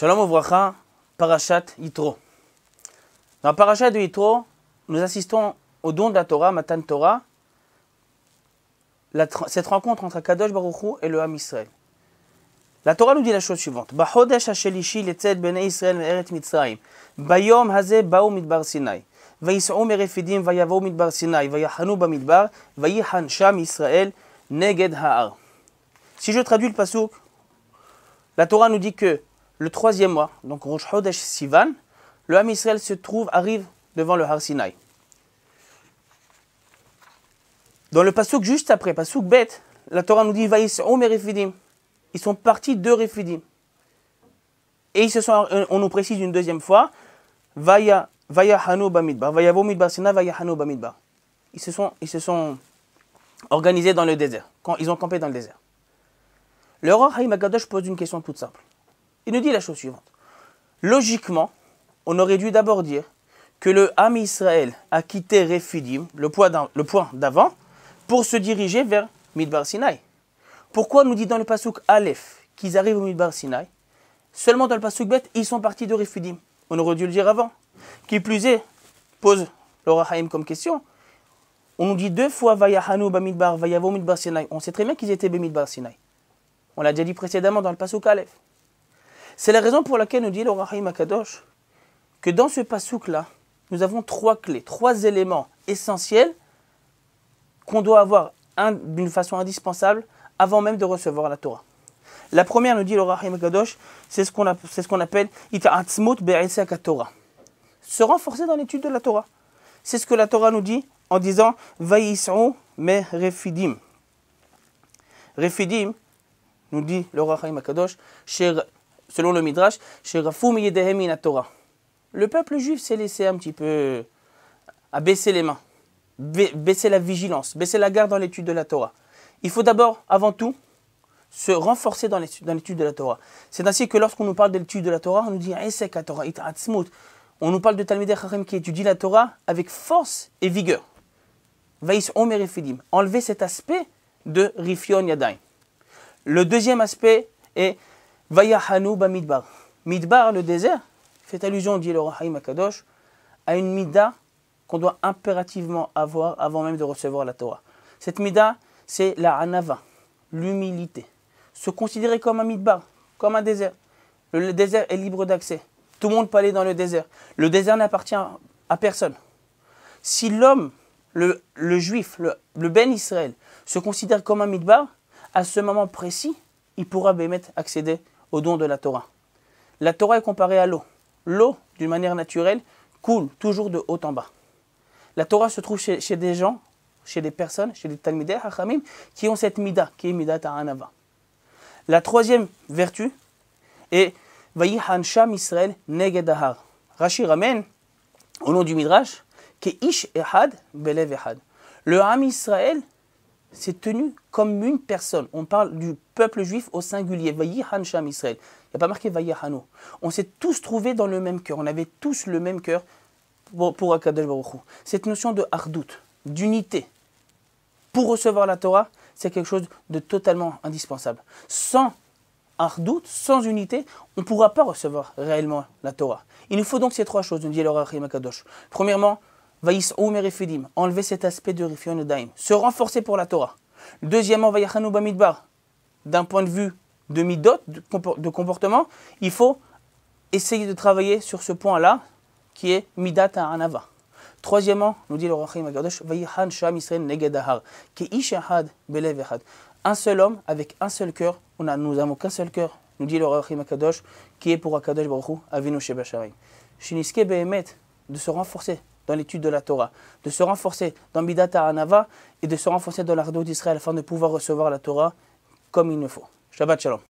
Shalom Ovracha, Parashat Yitro. Dans la Parashat de Yitro, nous assistons au don de la Torah, Matan Torah, la, cette rencontre entre Kadosh Baruch Hu et le Ham Israël. La Torah nous dit la chose suivante. Bahodesh hashelishi letzed bnei Israël me'eret Mitzrayim. Bayom hazeh ba'u midbar Sinai. ויסעו Merefidim, ויבואו מדבר Sina'i ויחנו Bamidbar, ויחן sham Israël nege'd Haar. Si je traduis le passage, la Torah nous dit que le troisième mois, donc Rosh Sivan, le Ham Israël se trouve, arrive devant le Har Sinai. Dans le Pasuk juste après, Pasuk Bet, la Torah nous dit Ils sont partis de Refidim. Et ils se sont, euh, on nous précise une deuxième fois Vaya, vaya Bamidbar, Vaya Vomidbar Sina, Vaya Hanou Bamidbar. Ils se, sont, ils se sont organisés dans le désert, quand ils ont campé dans le désert. Le roi Haïm pose une question toute simple il nous dit la chose suivante. Logiquement, on aurait dû d'abord dire que le Ham Israël a quitté Refidim, le point d'avant, pour se diriger vers Midbar Sinai. Pourquoi nous dit dans le Pasuk Aleph qu'ils arrivent au Midbar Sinai Seulement dans le Pasuk Bet, ils sont partis de Refidim. On aurait dû le dire avant. Qui plus est, pose le comme question. On nous dit deux fois Vayahanu Bamidbar, Vayavo Midbar Sinai. On sait très bien qu'ils étaient Bamidbar Sinai. On l'a déjà dit précédemment dans le Pasuk Aleph. C'est la raison pour laquelle nous dit le Rahim Akadosh que dans ce pasouk-là, nous avons trois clés, trois éléments essentiels qu'on doit avoir d'une façon indispensable avant même de recevoir la Torah. La première, nous dit le Rahim Akadosh, c'est ce qu'on appelle qu appelle Ita'atzmut Torah. Se renforcer dans l'étude de la Torah. C'est ce que la Torah nous dit en disant me refidim. Refidim, nous dit le Rahim Akadosh, selon le Midrash, Torah. Le peuple juif s'est laissé un petit peu baisser les mains, baisser la vigilance, baisser la garde dans l'étude de la Torah. Il faut d'abord, avant tout, se renforcer dans l'étude de la Torah. C'est ainsi que lorsqu'on nous parle de l'étude de la Torah, on nous dit On nous parle de Talmud Chachem qui étudie la Torah avec force et vigueur. Enlever cet aspect de Rifion Yadai. Le deuxième aspect est Hanouba Midbar. Midbar, le désert, fait allusion, dit le Rahim Akadosh, à une Mida qu'on doit impérativement avoir avant même de recevoir la Torah. Cette Mida, c'est la Hanava, l'humilité. Se considérer comme un Midbar, comme un désert. Le désert est libre d'accès. Tout le monde peut aller dans le désert. Le désert n'appartient à personne. Si l'homme, le, juif, le, Ben Israël, se considère comme un Midbar, à ce moment précis, il pourra bémettre accéder au don de la Torah. La Torah est comparée à l'eau. L'eau, d'une manière naturelle, coule toujours de haut en bas. La Torah se trouve chez, des gens, chez des personnes, chez des talmidés, Hachamim, qui ont cette Mida, qui est Mida Ta'anava. La troisième vertu est Yisrael Israël Negedahar. Rashi ramène, au nom du Midrash, que Ish Ehad Belev Ehad. Le Ham Israël c'est tenu comme une personne. On parle du peuple juif au singulier. Israël. Il n'y a pas marqué On s'est tous trouvés dans le même cœur. On avait tous le même cœur pour, pour Akadosh Cette notion de hardout, d'unité, pour recevoir la Torah, c'est quelque chose de totalement indispensable. Sans hardout, sans unité, on ne pourra pas recevoir réellement la Torah. Il nous faut donc ces trois choses, nous dit Akadosh. Premièrement, enlever cet aspect de Rifion Daim, se renforcer pour la Torah. Deuxièmement, Bamidbar, d'un point de vue de Midot, de comportement, il faut essayer de travailler sur ce point-là, qui est Midat Anava. Troisièmement, nous dit le Rahim Agadosh, han Sham Israël Negedahar, qui Ishahad Belev Un seul homme avec un seul cœur, on a, nous n'avons qu'un seul cœur, nous dit le Rahim Akadosh, qui est pour Akadosh Baruch Hu, Avinu Shebasharim. Shiniske Behemet, de se renforcer dans l'étude de la Torah, de se renforcer dans Midat Anava et de se renforcer dans l'ardo d'Israël afin de pouvoir recevoir la Torah comme il le faut. Shabbat Shalom.